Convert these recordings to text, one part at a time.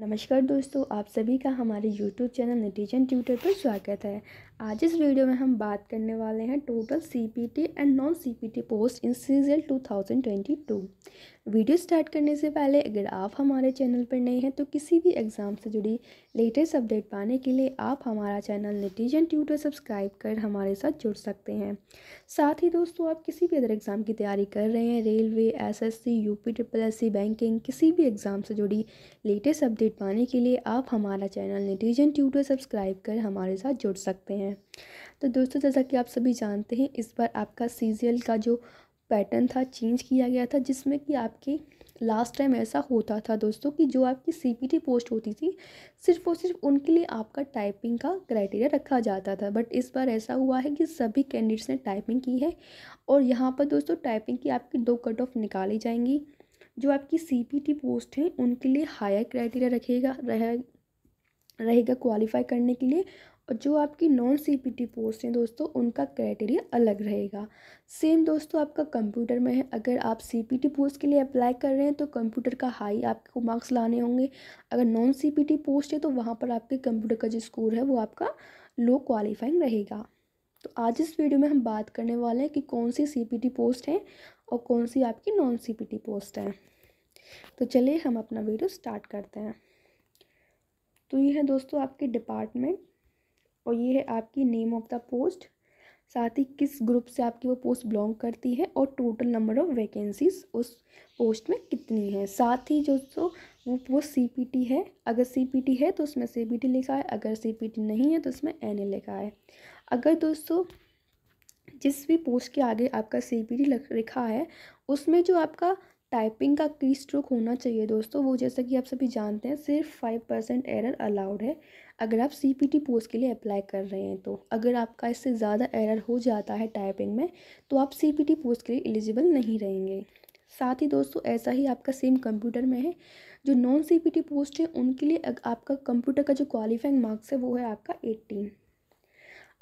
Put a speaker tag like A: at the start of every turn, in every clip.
A: नमस्कार दोस्तों आप सभी का हमारे YouTube चैनल नटीजन ट्यूटर पर स्वागत है आज इस वीडियो में हम बात करने वाले हैं total CPT and non CPT post in CGL 2022 video start करने से पहले अगर आप हमारे चैनल पर नए हैं तो किसी भी एग्ज़ाम से जुड़ी लेटेस्ट अपडेट पाने के लिए आप हमारा चैनल नतीजन ट्यूटर सब्सक्राइब कर हमारे साथ जुड़ सकते हैं साथ ही दोस्तों आप किसी भी अदर एग्ज़ाम की तैयारी कर रहे हैं railway S S C triple S C banking किसी भी एग्ज़ाम से जुड़ी लेटेस्ट अपडेट पाने के लिए आप हमारा चैनल नतीजन ट्यूटर सब्सक्राइब कर हमारे साथ जुड़ सकते हैं हैं तो दोस्तों जैसा कि आप सभी जानते हैं इस बार आपका सी का जो पैटर्न था चेंज किया गया था जिसमें कि आपकी लास्ट टाइम ऐसा होता था दोस्तों कि जो आपकी सीपीटी पोस्ट होती थी सिर्फ और सिर्फ उनके लिए आपका टाइपिंग का क्राइटेरिया रखा जाता था बट इस बार ऐसा हुआ है कि सभी कैंडिडेट्स ने टाइपिंग की है और यहाँ पर दोस्तों टाइपिंग की आपकी दो कट ऑफ निकाली जाएंगी जो आपकी सीपीटी पोस्ट है उनके लिए हायर क्राइटेरिया रखेगा रहेगा क्वालिफाई करने के लिए और जो आपकी नॉन सीपीटी पोस्ट हैं दोस्तों उनका क्राइटेरिया अलग रहेगा सेम दोस्तों आपका कंप्यूटर में है अगर आप सीपीटी पोस्ट के लिए अप्लाई कर रहे हैं तो कंप्यूटर का हाई आपको मार्क्स लाने होंगे अगर नॉन टी पोस्ट है तो वहाँ पर आपके कंप्यूटर का जो स्कोर है वो आपका लो क्वालिफाइंग रहेगा तो आज इस वीडियो में हम बात करने वाले हैं कि कौन सी टी पोस्ट हैं और कौन सी आपकी नॉन टी पोस्ट हैं तो चलिए हम अपना वीडियो स्टार्ट करते हैं तो ये है दोस्तों आपके डिपार्टमेंट और ये है आपकी नेम ऑफ़ द पोस्ट साथ ही किस ग्रुप से आपकी वो पोस्ट बिलोंग करती है और टोटल नंबर ऑफ़ वैकेंसीज उस पोस्ट में कितनी है साथ ही जो तो वो वो सी है अगर सी है तो उसमें सी लिखा है अगर सी नहीं है तो उसमें एन लिखा है अगर दोस्तों जिस भी पोस्ट के आगे आपका सी पी लिखा है उसमें जो आपका टाइपिंग का की स्ट्रोक होना चाहिए दोस्तों वो जैसा कि आप सभी जानते हैं सिर्फ फाइव परसेंट एरर अलाउड है अगर आप सी पी टी पोस्ट के लिए अप्लाई कर रहे हैं तो अगर आपका इससे ज़्यादा एरर हो जाता है टाइपिंग में तो आप सी पी टी पोस्ट के लिए एलिजिबल नहीं रहेंगे साथ ही दोस्तों ऐसा ही आपका सेम कंप्यूटर में है जो non C P T post है उनके लिए आपका कंप्यूटर का जो क्वालिफाइंग मार्क्स है वो है आपका एट्टीन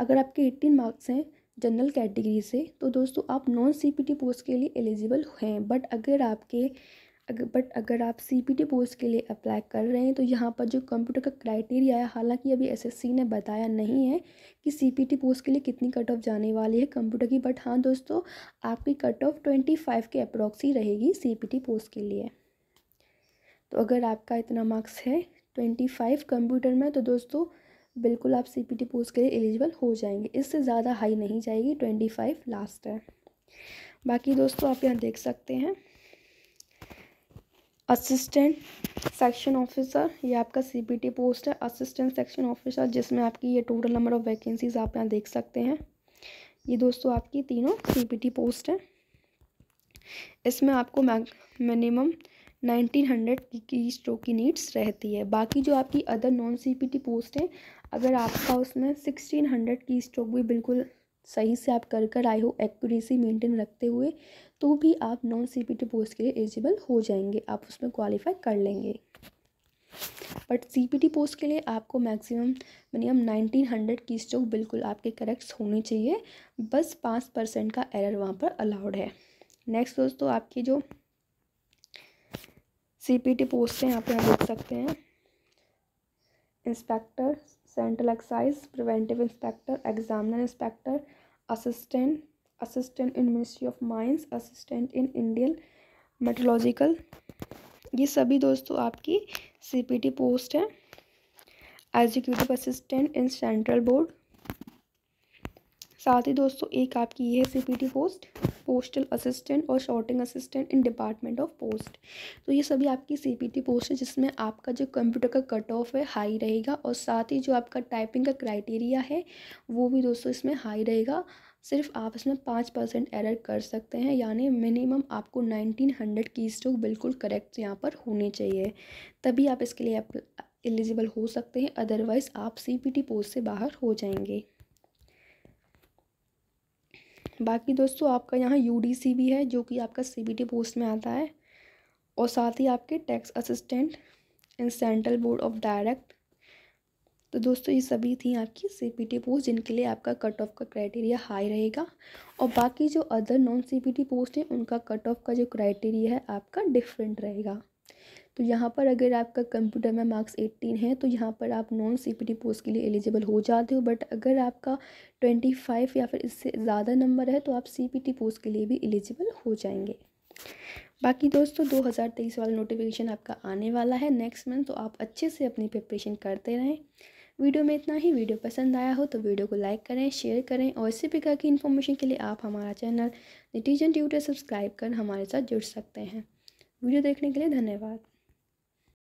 A: अगर आपके एट्टीन मार्क्स हैं जनरल कैटेगरी से तो दोस्तों आप non C P T post के लिए एलिजिबल हैं बट अगर आपके अगर बट अगर आप सी पी टी पोस्ट के लिए अप्लाई कर रहे हैं तो यहाँ पर जो कंप्यूटर का क्राइटेरिया है हालांकि अभी एस एस सी ने बताया नहीं है कि सी पी टी पोस्ट के लिए कितनी कट ऑफ जाने वाली है कंप्यूटर की बट हाँ दोस्तों आपकी कट ऑफ ट्वेंटी फाइव के अप्रॉक्स ही रहेगी सी पी टी पोस्ट के लिए तो अगर आपका इतना मार्क्स है ट्वेंटी फाइव कंप्यूटर में तो दोस्तों बिल्कुल आप सी पी टी पोस्ट के लिए एलिजिबल हो जाएंगे इससे ज़्यादा हाई नहीं जाएगी ट्वेंटी फाइव लास्ट है बाकी दोस्तों आप यहाँ देख सकते हैं असिस्टेंट सेक्शन ऑफिसर ये आपका सीपीटी पोस्ट है असिस्टेंट सेक्शन ऑफिसर जिसमें आपकी ये टोटल नंबर ऑफ़ वैकेंसीज़ आप यहाँ देख सकते हैं ये दोस्तों आपकी तीनों सीपीटी पोस्ट है इसमें आपको मिनिमम नाइनटीन हंड्रेड की स्ट्रोक की नीड्स रहती है बाकी जो आपकी अदर नॉन सीपीटी पोस्ट हैं अगर आपका उसमें सिक्सटीन हंड्रेड की स्ट्रोक भी बिल्कुल सही से आप कर कर आए हो एक्यूरेसी मेंटेन रखते हुए तो भी आप non C P T post के लिए एलिजिबल हो जाएंगे आप उसमें क्वालिफाई कर लेंगे but C P T post के लिए आपको मैक्सिमम मिनिमम नाइनटीन हंड्रेड की स्टॉक बिल्कुल आपके करेक्ट होने चाहिए बस पाँच परसेंट का एरर वहाँ पर अलाउड है नेक्स्ट दोस्तों आपकी जो सी पी टी पोस्ट हैं यहाँ पर देख सकते हैं inspector central excise preventive inspector examiner inspector assistant assistant in ministry of mines assistant in Indian meteorological ये सभी दोस्तों आपकी सीपीटी पोस्ट है executive assistant in central board साथ ही दोस्तों एक आपकी ये है सीपीटी पोस्ट पोस्टल असिस्टेंट और sorting assistant in department of post तो ये सभी आपकी सीपीटी पोस्ट है जिसमें आपका जो कंप्यूटर का कट ऑफ है हाई रहेगा और साथ ही जो आपका टाइपिंग का क्राइटेरिया है वो भी दोस्तों इसमें हाई रहेगा सिर्फ आप इसमें पाँच परसेंट एरर कर सकते हैं यानी मिनिमम आपको नाइनटीन हंड्रेड की स्टोक तो बिल्कुल करेक्ट यहाँ पर होने चाहिए तभी आप इसके लिए एलिजिबल हो सकते हैं अदरवाइज़ आप सी पोस्ट से बाहर हो जाएंगे बाकी दोस्तों आपका यहाँ यू भी है जो कि आपका सी पोस्ट में आता है और साथ ही आपके tax assistant in central board of direct तो दोस्तों ये सभी थी आपकी सी पी टी पोस्ट जिनके लिए आपका कट ऑफ का क्राइटेरिया हाई रहेगा और बाकी जो other non C P T post हैं उनका कट ऑफ का जो क्राइटेरिया है आपका डिफरेंट रहेगा तो यहाँ पर अगर आपका कंप्यूटर में मार्क्स एट्टीन है तो यहाँ पर आप non C P T post के लिए एलिजिबल हो जाते हो बट अगर आपका ट्वेंटी फाइव या फिर इससे ज़्यादा नंबर है तो आप सी पी टी पोस्ट के लिए भी एलिजिबल हो जाएंगे बाकी दोस्तों 2023 वाला नोटिफिकेशन आपका आने वाला है नेक्स्ट मंथ तो आप अच्छे से अपनी प्रिपरेशन करते रहें वीडियो में इतना ही वीडियो पसंद आया हो तो वीडियो को लाइक करें शेयर करें और इसी प्रकार की इन्फॉर्मेशन के लिए आप हमारा चैनल निटीजन ट्यूटर सब्सक्राइब कर हमारे साथ जुड़ सकते हैं वीडियो देखने के लिए धन्यवाद